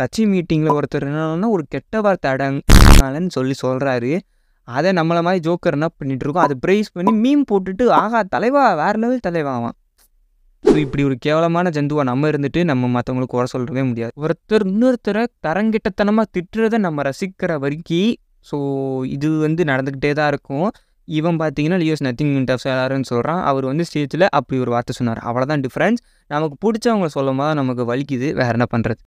கட்சி மீட்டிங்கில் ஒருத்தர் என்னன்னா ஒரு கெட்ட வார்த்தை அடங்கலன்னு சொல்லி சொல்கிறாரு அதை நம்மளை மாதிரி ஜோக்கர் என்ன பண்ணிகிட்ருக்கோம் அதை ப்ரைஸ் பண்ணி மீன் போட்டுட்டு ஆகா தலைவா வேற லெவல் தலைவாவான் ஸோ இப்படி ஒரு கேவலமான ஜந்துவா நம்ம இருந்துட்டு நம்ம மற்றவங்களுக்கு குறை சொல்கிறவே முடியாது ஒருத்தர் இன்னொருத்தரை தரங்கிட்டத்தனமாக திட்டுறதை நம்ம ரசிக்கிற வரைக்கும் ஸோ இது வந்து நடந்துக்கிட்டே தான் இருக்கும் இவன் பார்த்தீங்கன்னா லியோஸ் நத்திங் டஃப் சேலாருன்னு சொல்கிறான் அவர் வந்து ஸ்டேஜில் அப்படி ஒரு வார்த்தை சொன்னார் அவ்வளோதான் டிஃப்ரென்ஸ் நமக்கு பிடிச்சவங்களை சொல்லும் போது நமக்கு வலிக்குது வேறு என்ன பண்ணுறது